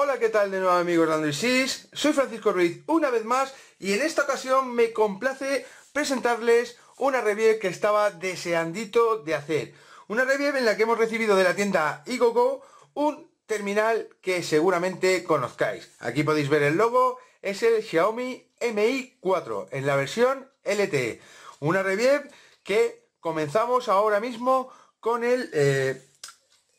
Hola, ¿qué tal de nuevo amigos Android Sis, Soy Francisco Ruiz una vez más y en esta ocasión me complace presentarles una review que estaba deseandito de hacer. Una review en la que hemos recibido de la tienda Igogo un terminal que seguramente conozcáis. Aquí podéis ver el logo, es el Xiaomi Mi 4 en la versión LTE. Una review que comenzamos ahora mismo con el eh,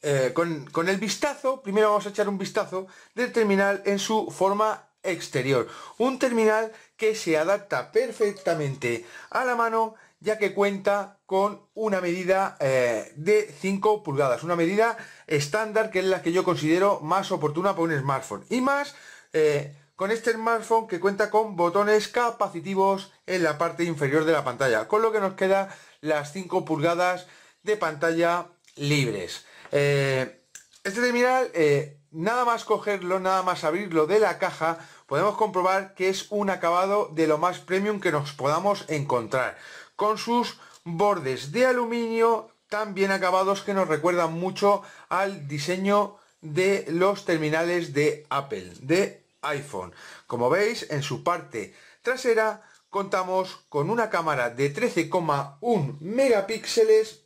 eh, con, el vistazo, primero vamos a echar un vistazo del terminal en su forma exterior. Un terminal que se adapta perfectamente a la mano ya que cuenta con una medida eh, de 5 pulgadas, una medida estándar que es la que yo considero más oportuna para un smartphone. Y más eh, con este smartphone que cuenta con botones capacitivos en la parte inferior de la pantalla, con lo que nos queda las 5 pulgadas de pantalla libres. Eh, este terminal, eh, nada más cogerlo, nada más abrirlo de la caja, podemos comprobar que es un acabado de lo más premium que nos podamos encontrar, con sus bordes de aluminio tan bien acabados que nos recuerdan mucho al diseño de los terminales de Apple, de iPhone. Como veis, en su parte trasera contamos con una cámara de 13,1 megapíxeles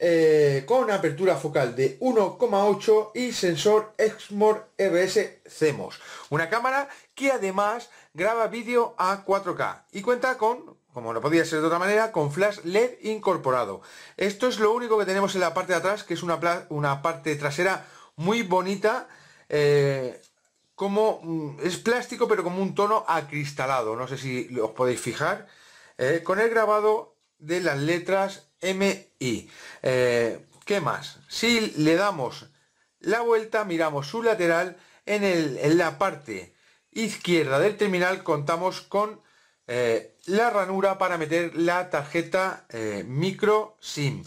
eh, con apertura focal de 1,8 y sensor Exmor RS e Cemos Una cámara que además graba vídeo a 4K y cuenta con, como no podía ser de otra manera, con flash LED incorporado. Esto es lo único que tenemos en la parte de atrás, que es una, una parte trasera muy bonita. Eh, como mm, es plástico pero como un tono acristalado no sé si os podéis fijar eh, con el grabado de las letras MI. Eh, ¿Qué más? Si le damos la vuelta, miramos su lateral, en, la parte izquierda del terminal contamos con eh, la ranura para meter la tarjeta eh, micro SIM.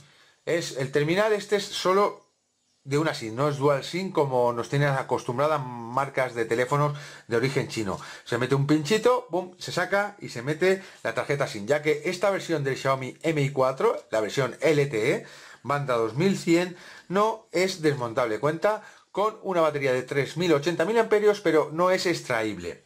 Es, el terminal este es solo de una SIM, no es dual SIM como nos tienen acostumbradas marcas de teléfonos de origen chino. Se mete un pinchito, boom, se saca y se mete la tarjeta SIM, ya que esta versión del Xiaomi Mi 4, la versión LTE, banda 2100, no es desmontable. Cuenta con una batería de 3080 amperios pero no es extraíble.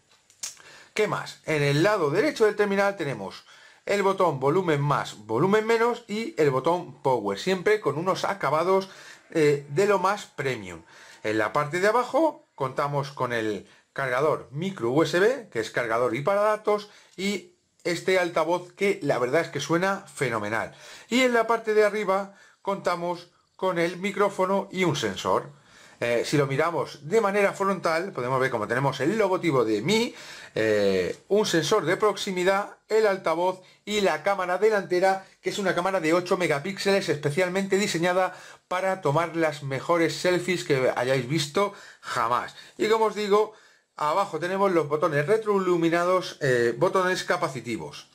¿Qué más? En el lado derecho del terminal tenemos el botón volumen más, volumen menos y el botón power, siempre con unos acabados eh, de lo más premium. En la parte de abajo contamos con el cargador micro USB, que es cargador y para datos, y este altavoz que la verdad es que suena fenomenal. Y en la parte de arriba contamos con el micrófono y un sensor. Eh, si lo miramos de manera frontal, podemos ver como tenemos el logotipo de Mi, eh, un sensor de proximidad, el altavoz y la cámara delantera, que es una cámara de 8 megapíxeles especialmente diseñada para tomar las mejores selfies que hayáis visto jamás. Y como os digo, abajo tenemos los botones retroiluminados, eh, botones capacitivos.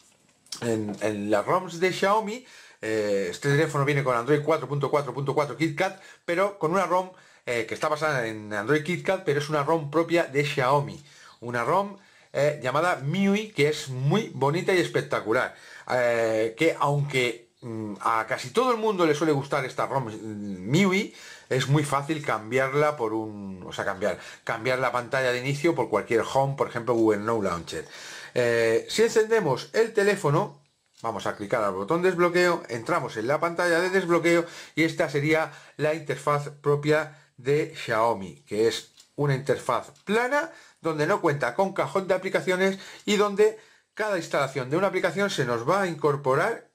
En, en las ROMs de Xiaomi, este teléfono viene con Android 4.4.4 KitKat, pero con una ROM eh, que está basada en Android KitKat, pero es una ROM propia de Xiaomi. Una ROM eh, llamada MIUI, que es muy bonita y espectacular. Eh, que aunque mm, a casi todo el mundo le suele gustar esta ROM mm, MIUI, es muy fácil cambiarla por un... O sea, cambiar, cambiar la pantalla de inicio por cualquier home, por ejemplo, Google No Launcher. si encendemos el teléfono, Vamos a clicar al botón desbloqueo, entramos en la pantalla de desbloqueo y esta sería la interfaz propia de Xiaomi, que es una interfaz plana donde no cuenta con cajón de aplicaciones y donde cada instalación de una aplicación se nos va a incorporar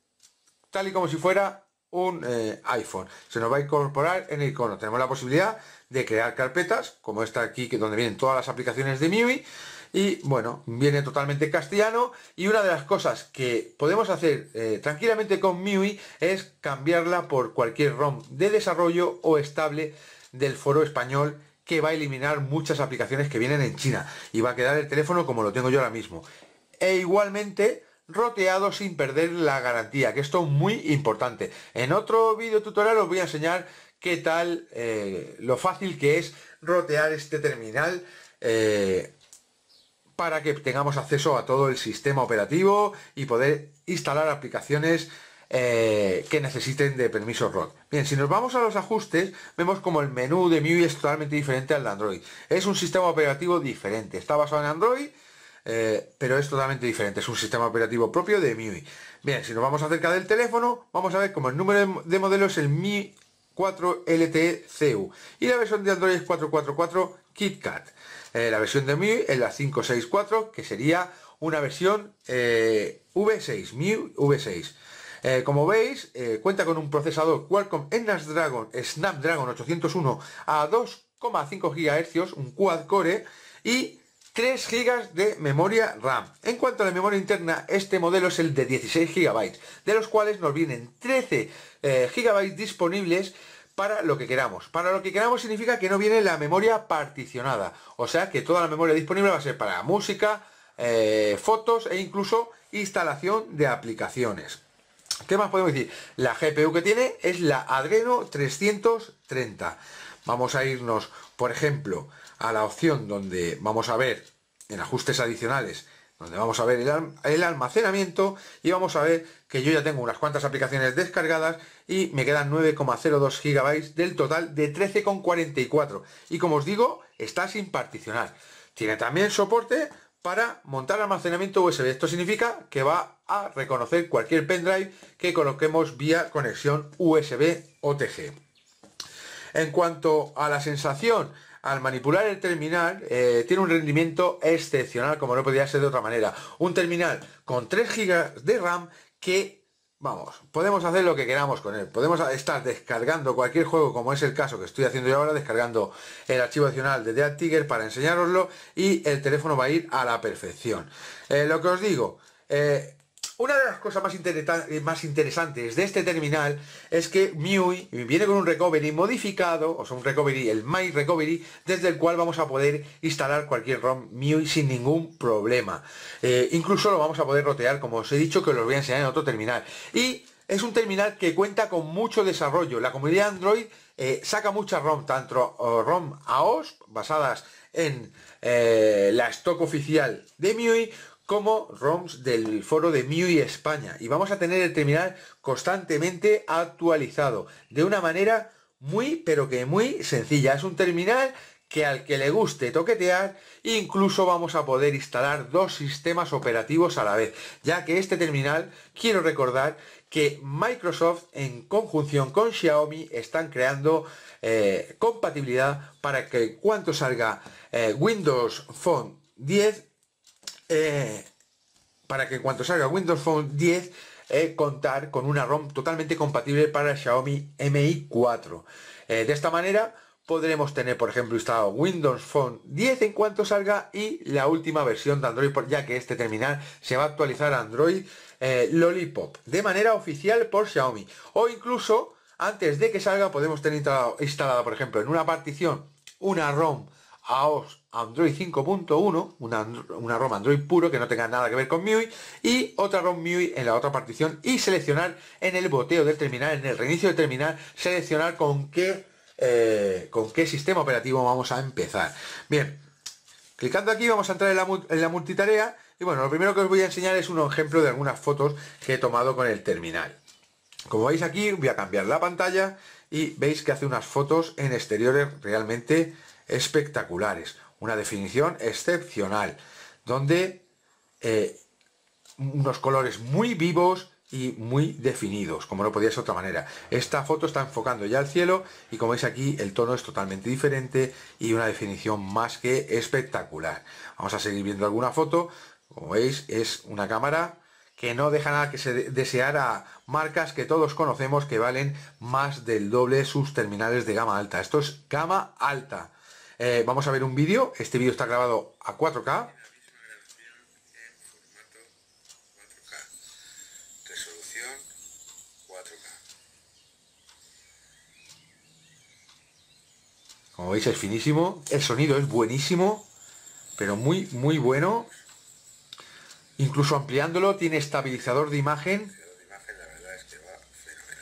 tal y como si fuera un eh, iPhone. Se nos va a incorporar en el icono. Tenemos la posibilidad de crear carpetas, como esta aquí, que donde vienen todas las aplicaciones de MIUI. Y bueno, viene totalmente castellano. Y una de las cosas que podemos hacer eh, tranquilamente con MIUI es cambiarla por cualquier ROM de desarrollo o estable del foro español que va a eliminar muchas aplicaciones que vienen en China y va a quedar el teléfono como lo tengo yo ahora mismo. E igualmente roteado sin perder la garantía, que esto es muy importante. En otro vídeo tutorial os voy a enseñar qué tal eh, lo fácil que es rotear este terminal eh, para que tengamos acceso a todo el sistema operativo y poder instalar aplicaciones eh, que necesiten de permiso ROT. Bien, si nos vamos a los ajustes, vemos como el menú de MIUI es totalmente diferente al de Android. Es un sistema operativo diferente, está basado en Android, eh, pero es totalmente diferente, es un sistema operativo propio de MIUI. Bien, si nos vamos acerca del teléfono, vamos a ver como el número de modelo es el Mi 4 LTE CU y la versión de Android es 444 KitKat. Eh, la versión de MIUI es la 564, que sería una versión V6, MIUI V6. Eh, como veis, eh, cuenta con un procesador Qualcomm Dragon, Snapdragon 801 a 2,5 GHz, un quad core y 3 GB de memoria RAM. En cuanto a la memoria interna, este modelo es el de 16 GB, de los cuales nos vienen 13 eh, GB disponibles para lo que queramos. Para lo que queramos significa que no viene la memoria particionada, o sea que toda la memoria disponible va a ser para música, fotos e incluso instalación de aplicaciones. ¿Qué más podemos decir? La GPU que tiene es la Adreno 330. Vamos a irnos, por ejemplo, a la opción donde vamos a ver en ajustes adicionales, donde vamos a ver el, almacenamiento y vamos a ver que yo ya tengo unas cuantas aplicaciones descargadas y me quedan 9,02 GB del total de 13,44. Y como os digo, está sin particionar. Tiene también soporte para montar almacenamiento USB. Esto significa que va a reconocer cualquier pendrive que coloquemos vía conexión USB o TG. En cuanto a la sensación al manipular el terminal eh, tiene un rendimiento excepcional como no podía ser de otra manera. Un terminal con 3 GB de RAM que, vamos, podemos hacer lo que queramos con él. Podemos estar descargando cualquier juego como es el caso que estoy haciendo yo ahora, descargando el archivo adicional de Dead Tiger para enseñaroslo y el teléfono va a ir a la perfección. Eh, lo que os digo, eh, una de las cosas eh, más, interesantes de este terminal es que MIUI viene con un recovery modificado, o sea, un recovery, el My Recovery, desde el cual vamos a poder instalar cualquier ROM MIUI sin ningún problema. Eh, incluso lo vamos a poder rotear, como os he dicho, que os lo voy a enseñar en otro terminal. Y es un terminal que cuenta con mucho desarrollo. La comunidad Android eh, saca muchas ROM, tanto ROM AOS, basadas en la stock oficial de MIUI, como ROMs del foro de MIUI España y vamos a tener el terminal constantemente actualizado de una manera muy pero que muy sencilla. Es un terminal que al que le guste toquetear, incluso vamos a poder instalar dos sistemas operativos a la vez, ya que este terminal, quiero recordar que Microsoft en conjunción con Xiaomi están creando eh, compatibilidad para que cuanto salga eh, Windows Phone 10 eh, para que cuando salga Windows Phone 10 eh, contar con una ROM totalmente compatible para Xiaomi Mi 4. Eh, de esta manera podremos tener, por ejemplo, instalado Windows Phone 10 en cuanto salga y la última versión de Android, ya que este terminal se va a actualizar a Android Lollipop de manera oficial por Xiaomi. O incluso, antes de que salga, podemos tener instalado, instalada, por ejemplo, en una partición una ROM AOS Android 5.1, una, una, ROM Android puro que no tenga nada que ver con MIUI, y otra ROM MIUI en la otra partición y seleccionar en el boteo del terminal, en el reinicio del terminal, seleccionar con qué, eh, con qué sistema operativo vamos a empezar. Bien, clicando aquí vamos a entrar en la, en la multitarea y bueno, lo primero que os voy a enseñar es un ejemplo de algunas fotos que he tomado con el terminal. Como veis aquí, voy a cambiar la pantalla y veis que hace unas fotos en exteriores realmente espectaculares, una definición excepcional, donde eh, unos colores muy vivos y muy definidos, como no podía ser de otra manera. Esta foto está enfocando ya al cielo y como veis aquí el tono es totalmente diferente y una definición más que espectacular. Vamos a seguir viendo alguna foto, como veis es una cámara que no deja nada que se deseara marcas que todos conocemos que valen más del doble sus terminales de gama alta. Esto es gama alta. Eh, vamos a ver un vídeo. Este vídeo está grabado a 4K. Como veis es finísimo. El sonido es buenísimo. Pero muy, muy bueno. Incluso ampliándolo tiene estabilizador de imagen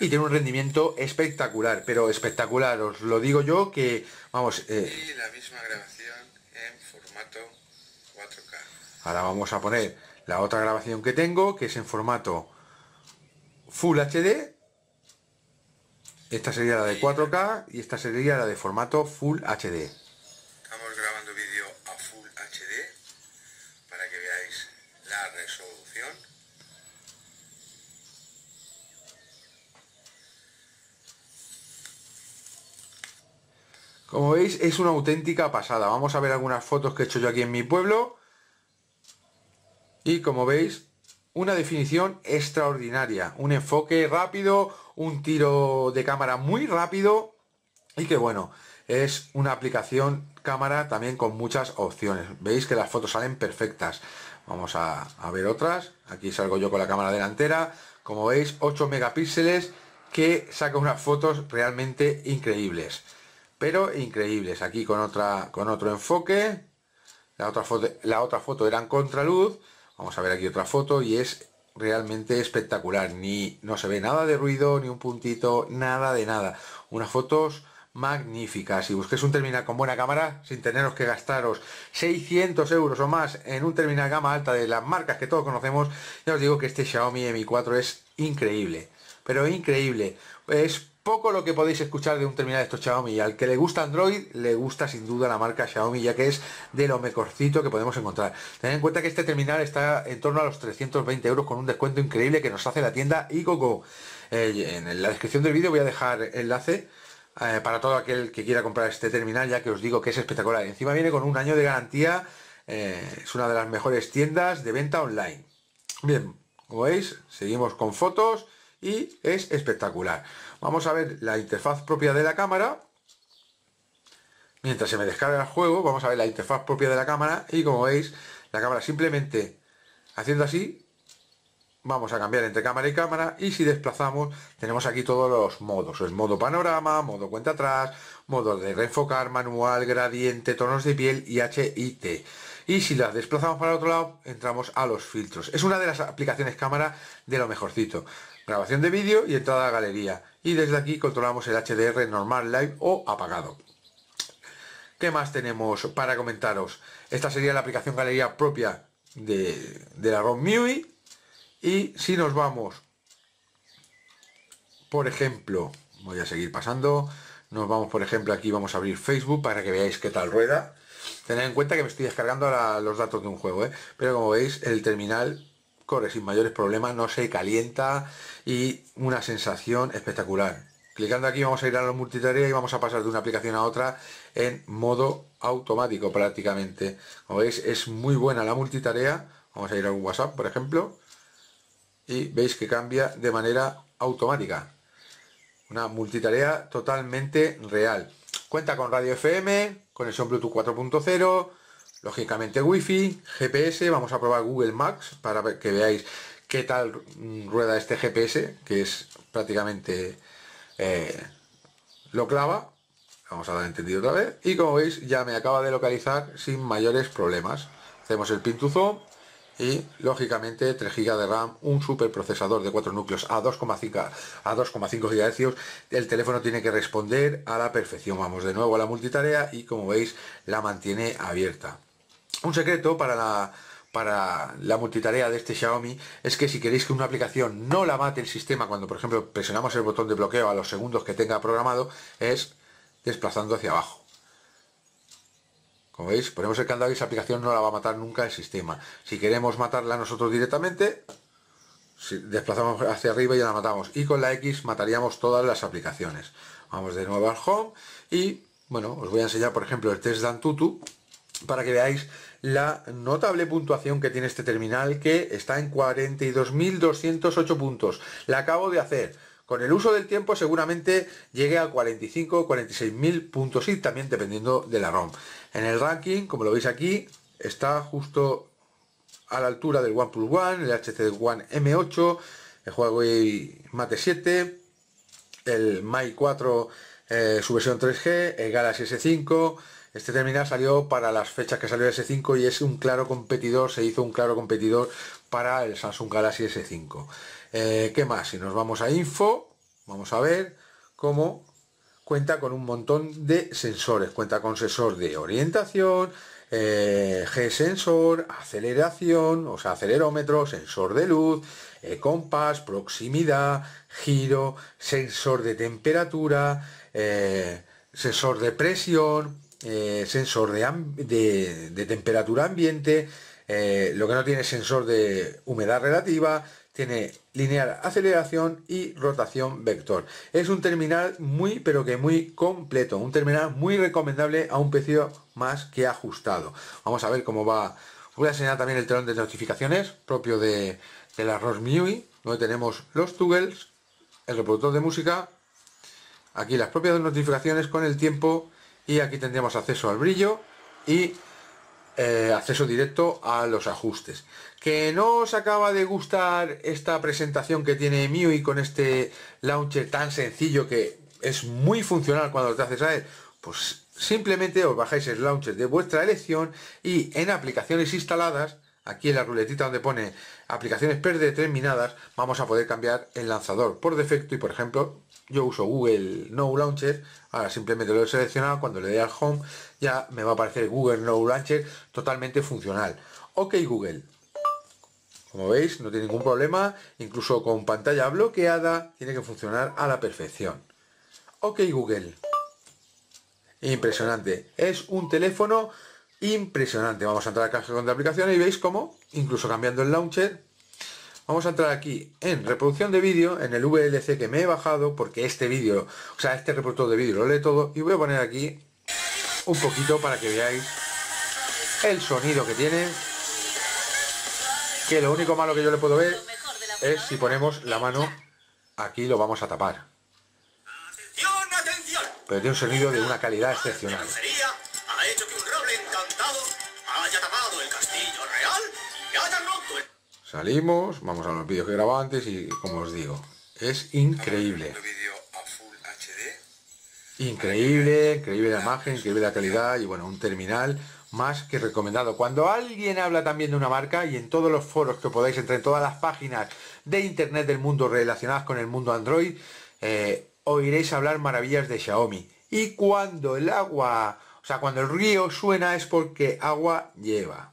y tiene un rendimiento espectacular, pero espectacular, os lo digo yo que, vamos... Eh. y la misma grabación en formato 4K. Ahora vamos a poner la otra grabación que tengo, que es en formato Full HD. Esta sería la de 4K y esta sería la de formato Full HD. Como veis, es una auténtica pasada. Vamos a ver algunas fotos que he hecho yo aquí en mi pueblo. Y como veis, una definición extraordinaria. Un enfoque rápido, un tiro de cámara muy rápido. Y que bueno, es una aplicación cámara también con muchas opciones. Veis que las fotos salen perfectas. Vamos a, a ver otras. Aquí salgo yo con la cámara delantera. Como veis, 8 megapíxeles que saca unas fotos realmente increíbles pero increíbles. Aquí con, otra, con otro enfoque. La otra, foto, la otra foto era en contraluz. Vamos a ver aquí otra foto y es realmente espectacular. Ni, no se ve nada de ruido, ni un puntito, nada de nada. Unas fotos magníficas. Si busquéis un terminal con buena cámara, sin teneros que gastaros 600 euros o más en un terminal gama alta de las marcas que todos conocemos, ya os digo que este Xiaomi Mi 4 es increíble. Pero increíble. Es poco lo que podéis escuchar de un terminal de estos Xiaomi. Al que le gusta Android, le gusta sin duda la marca Xiaomi, ya que es de lo mejorcito que podemos encontrar. Tened en cuenta que este terminal está en torno a los 320 euros con un descuento increíble que nos hace la tienda Icoco. Eh, en la descripción del vídeo voy a dejar enlace eh, para todo aquel que quiera comprar este terminal, ya que os digo que es espectacular. Encima viene con un año de garantía. Eh, es una de las mejores tiendas de venta online. Bien, como veis, seguimos con fotos y es espectacular. Vamos a ver la interfaz propia de la cámara. Mientras se me descarga el juego, vamos a ver la interfaz propia de la cámara. Y como veis, la cámara simplemente haciendo así, vamos a cambiar entre cámara y cámara. Y si desplazamos, tenemos aquí todos los modos. El modo panorama, modo cuenta atrás, modo de reenfocar, manual, gradiente, tonos de piel y HIT. Y si las desplazamos para el otro lado, entramos a los filtros. Es una de las aplicaciones cámara de lo mejorcito grabación de vídeo y entrada a galería. Y desde aquí controlamos el HDR normal live o apagado. ¿Qué más tenemos para comentaros? Esta sería la aplicación galería propia de, la ROM MIUI. Y si nos vamos, por ejemplo, voy a seguir pasando, nos vamos por ejemplo aquí, vamos a abrir Facebook para que veáis qué tal rueda. Tened en cuenta que me estoy descargando ahora los datos de un juego, ¿eh? pero como veis el terminal sin mayores problemas, no se calienta y una sensación espectacular. Clicando aquí vamos a ir a la multitarea y vamos a pasar de una aplicación a otra en modo automático prácticamente. Como veis es muy buena la multitarea. Vamos a ir a un WhatsApp por ejemplo y veis que cambia de manera automática. Una multitarea totalmente real. Cuenta con radio FM, con conexión Bluetooth 4.0 Lógicamente Wi-Fi, GPS, vamos a probar Google Maps para que veáis qué tal mm, rueda este GPS, que es prácticamente eh, lo clava. Vamos a dar entendido otra vez. Y como veis, ya me acaba de localizar sin mayores problemas. Hacemos el pintuzo y lógicamente 3 GB de RAM, un super procesador de 4 núcleos a 2,5 a 2,5 GHz. El teléfono tiene que responder a la perfección. Vamos de nuevo a la multitarea y como veis la mantiene abierta. Un secreto para la, multitarea de este Xiaomi es que si queréis que una aplicación no la mate el sistema cuando por ejemplo presionamos el botón de bloqueo a los segundos que tenga programado es desplazando hacia abajo. Como veis, ponemos el candado y esa aplicación no la va a matar nunca el sistema. Si queremos matarla nosotros directamente, si desplazamos hacia arriba y ya la matamos. Y con la X mataríamos todas las aplicaciones. Vamos de nuevo al Home y, bueno, os voy a enseñar por ejemplo el test de Antutu para que veáis la notable puntuación que tiene este terminal que está en 42.208 puntos. La acabo de hacer. Con el uso del tiempo seguramente llegue a 45 o puntos y también dependiendo de la ROM. En el ranking, como lo veis aquí, está justo a la altura del OnePlus One, el HC One M8, el Huawei Mate 7, el Mai 4 eh, su versión 3G, el Galaxy S5, este terminal salió para las fechas que salió el S5 y es un claro competidor, se hizo un claro competidor para el Samsung Galaxy S5. Eh, ¿Qué más? Si nos vamos a info, vamos a ver cómo cuenta con un montón de sensores. Cuenta con sensor de orientación, eh, G-sensor, aceleración, o sea, acelerómetro, sensor de luz, eh, compás, proximidad, giro, sensor de temperatura, sensor de presión, eh, sensor de, temperatura ambiente, eh, lo que no tiene sensor de humedad relativa, tiene lineal aceleración y rotación vector. Es un terminal muy pero que muy completo, un terminal muy recomendable a un precio más que ajustado. Vamos a ver cómo va. Voy a enseñar también el telón de notificaciones propio de, de la MIUI donde tenemos los toggles, el reproductor de música, aquí las propias notificaciones con el tiempo y aquí tendríamos acceso al brillo y eh, acceso directo a los ajustes que no os acaba de gustar esta presentación que tiene MIUI con este launcher tan sencillo que es muy funcional cuando te haces a él pues simplemente os bajáis el launcher de vuestra elección y en aplicaciones instaladas aquí en la ruletita donde pone aplicaciones predeterminadas, vamos a poder cambiar el lanzador por defecto y por ejemplo, yo uso Google No Launcher, ahora simplemente lo he seleccionado, cuando le dé al Home ya me va a aparecer Google No Launcher totalmente funcional. Ok Google. Como veis, no tiene ningún problema, incluso con pantalla bloqueada, tiene que funcionar a la perfección. Ok Google. Impresionante. Es un teléfono impresionante. Vamos a entrar a caja de la aplicación y veis cómo, incluso cambiando el launcher, vamos a entrar aquí en reproducción de vídeo, en el VLC que me he bajado, porque este vídeo, o sea, este reproductor de vídeo lo lee todo, y voy a poner aquí un poquito para que veáis el sonido que tiene, que lo único malo que yo le puedo ver es si ponemos la mano aquí lo vamos a tapar. Pero tiene un sonido de una calidad excepcional. Salimos, vamos a los vídeos que grababa antes y como os digo, es increíble. Increíble, increíble la imagen, increíble la calidad y bueno, un terminal más que recomendado. Cuando alguien habla también de una marca y en todos los foros que podáis, entre todas las páginas de internet del mundo relacionadas con el mundo Android, eh, oiréis hablar maravillas de Xiaomi. Y cuando el agua, o sea, cuando el río suena es porque agua lleva.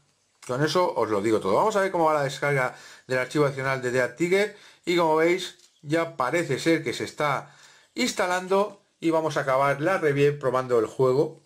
Con eso os lo digo todo. Vamos a ver cómo va la descarga del archivo adicional de Dead Tiger. Y como veis, ya parece ser que se está instalando. Y vamos a acabar la review probando el juego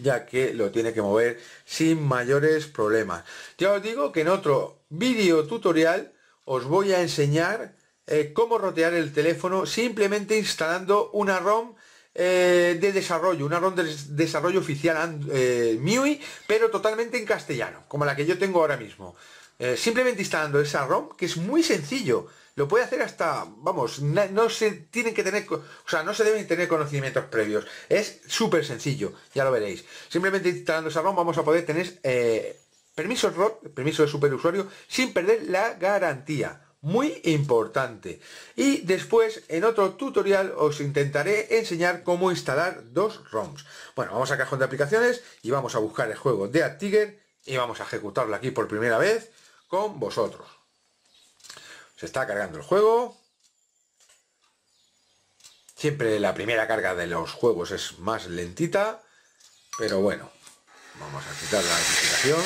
ya que lo tiene que mover sin mayores problemas. Ya os digo que en otro vídeo tutorial os voy a enseñar eh, cómo rotear el teléfono simplemente instalando una ROM eh, de desarrollo, una ROM de desarrollo oficial eh, MIUI, pero totalmente en castellano, como la que yo tengo ahora mismo. Eh, simplemente instalando esa ROM, que es muy sencillo. Lo puede hacer hasta, vamos, no, se tienen que tener, o sea, no se deben tener conocimientos previos. Es súper sencillo, ya lo veréis. Simplemente instalando esa ROM vamos a poder tener eh, permisos permiso de superusuario, sin perder la garantía muy importante. Y después en otro tutorial os intentaré enseñar cómo instalar dos ROMs. Bueno, vamos a cajón de aplicaciones y vamos a buscar el juego de Ad Tiger y vamos a ejecutarlo aquí por primera vez con vosotros. Se está cargando el juego. Siempre la primera carga de los juegos es más lentita, pero bueno, vamos a quitar la aplicación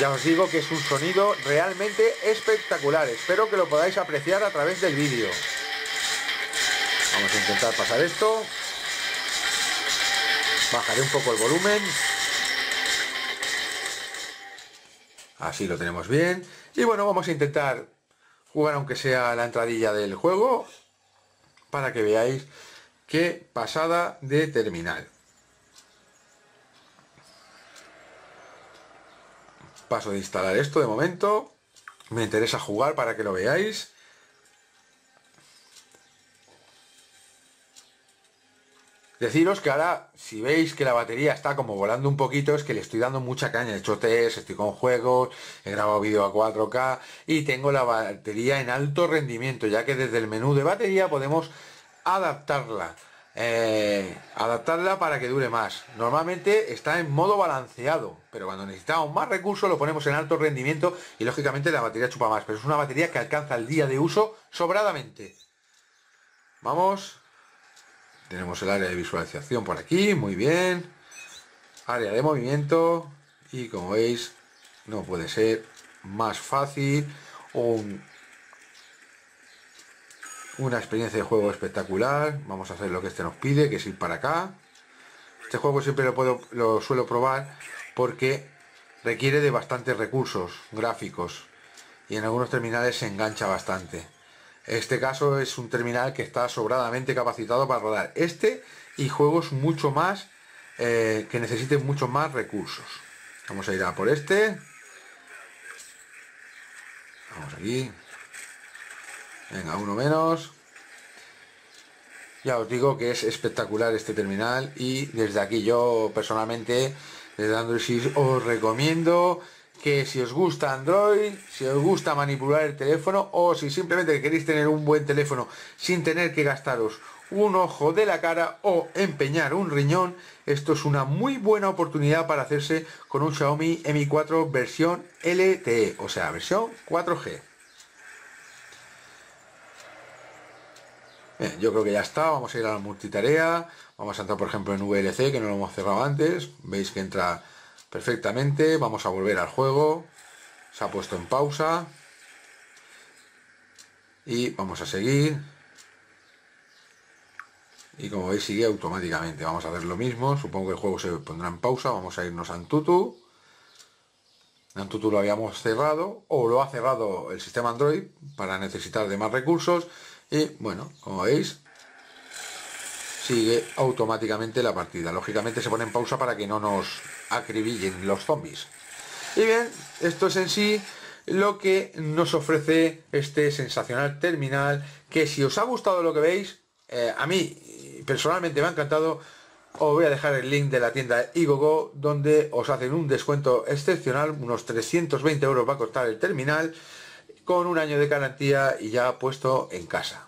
ya os digo que es un sonido realmente espectacular, espero que lo podáis apreciar a través del vídeo. Vamos a intentar pasar esto. Bajaré un poco el volumen. Así lo tenemos bien. Y bueno, vamos a intentar jugar aunque sea la entradilla del juego para que veáis qué pasada de terminal. Paso de instalar esto de momento. Me interesa jugar para que lo veáis. Deciros que ahora, si veis que la batería está como volando un poquito, es que le estoy dando mucha caña. He hecho test, estoy con juegos, he grabado vídeo a 4K y tengo la batería en alto rendimiento, ya que desde el menú de batería podemos adaptarla eh, adaptarla para que dure más. Normalmente está en modo balanceado, pero cuando necesitamos más recursos lo ponemos en alto rendimiento y lógicamente la batería chupa más, pero es una batería que alcanza el día de uso sobradamente. Vamos. Tenemos el área de visualización por aquí, muy bien. Área de movimiento y como veis no puede ser más fácil un una experiencia de juego espectacular. Vamos a hacer lo que este nos pide, que es ir para acá. Este juego siempre lo, puedo, lo suelo probar porque requiere de bastantes recursos gráficos y en algunos terminales se engancha bastante. Este caso es un terminal que está sobradamente capacitado para rodar este y juegos mucho más eh, que necesiten mucho más recursos. Vamos a ir a por este. Vamos aquí. Venga, uno menos. Ya os digo que es espectacular este terminal y desde aquí yo personalmente, desde Android os recomiendo que si os gusta Android, si os gusta manipular el teléfono o si simplemente queréis tener un buen teléfono sin tener que gastaros un ojo de la cara o empeñar un riñón, esto es una muy buena oportunidad para hacerse con un Xiaomi Mi 4 versión LTE, o sea, versión 4G. yo creo que ya está, vamos a ir a la multitarea, vamos a entrar por ejemplo en VLC, que no lo hemos cerrado antes, veis que entra perfectamente, vamos a volver al juego, se ha puesto en pausa, y vamos a seguir, y como veis sigue automáticamente, vamos a hacer lo mismo, supongo que el juego se pondrá en pausa, vamos a irnos a Antutu, Antutu lo habíamos cerrado, o lo ha cerrado el sistema Android, para necesitar de más recursos, y bueno, como veis sigue automáticamente la partida lógicamente se pone en pausa para que no nos acribillen los zombies y bien, esto es en sí lo que nos ofrece este sensacional terminal que si os ha gustado lo que veis eh, a mí personalmente me ha encantado os voy a dejar el link de la tienda Igogo donde os hacen un descuento excepcional unos 320 euros va a costar el terminal con un año de garantía y ya puesto en casa.